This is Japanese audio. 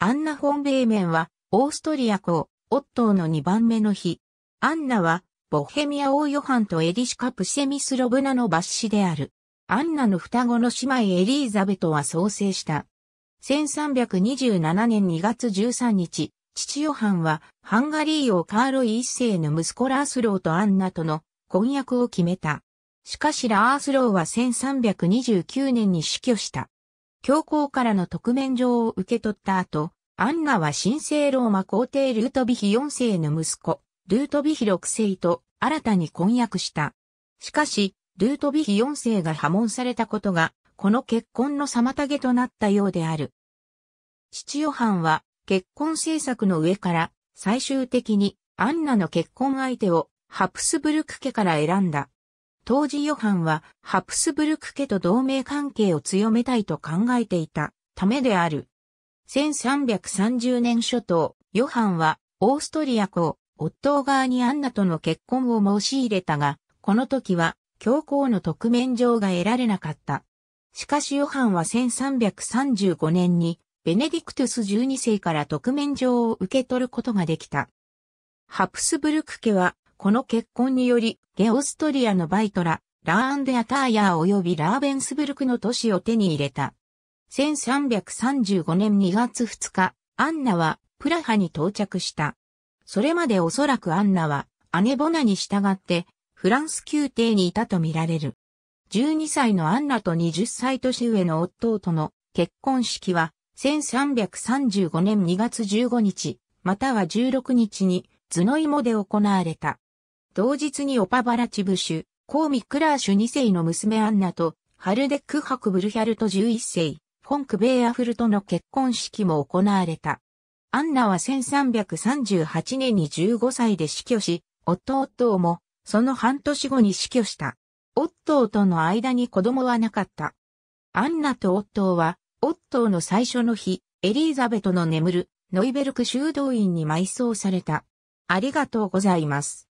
アンナ・フォン・ベーメンは、オーストリア公、オットーの2番目の日。アンナは、ボヘミア王ヨハンとエリシカ・プシェミス・ロブナの抜子である。アンナの双子の姉妹エリーザベトは創生した。1327年2月13日、父ヨハンは、ハンガリー王カーロイ一世の息子ラースローとアンナとの婚約を決めた。しかしラースローは1329年に死去した。教皇からの特免状を受け取った後、アンナは神聖ローマ皇帝ルートビヒ4世の息子、ルートビヒ6世と新たに婚約した。しかし、ルートビヒ4世が破門されたことが、この結婚の妨げとなったようである。父ヨハンは、結婚政策の上から、最終的にアンナの結婚相手をハプスブルク家から選んだ。当時ヨハンはハプスブルク家と同盟関係を強めたいと考えていたためである。1330年初頭、ヨハンはオーストリア公、夫側にアンナとの結婚を申し入れたが、この時は教皇の特免状が得られなかった。しかしヨハンは1335年にベネディクトゥス12世から特免状を受け取ることができた。ハプスブルク家はこの結婚により、ゲオストリアのバイトラ、ラーンデアターヤー及びラーベンスブルクの都市を手に入れた。1335年2月2日、アンナはプラハに到着した。それまでおそらくアンナは姉ボナに従ってフランス宮廷にいたとみられる。12歳のアンナと20歳年上の夫との結婚式は1335年2月15日、または16日にノイ芋で行われた。同日にオパバラチブシュ、コーミ・クラーシュ2世の娘アンナと、ハルデック・ハクブルヒャルト11世、フォンク・ベーアフルとの結婚式も行われた。アンナは1338年に15歳で死去し、夫・夫も、その半年後に死去した。夫との間に子供はなかった。アンナと夫は、夫の最初の日、エリーザベトの眠る、ノイベルク修道院に埋葬された。ありがとうございます。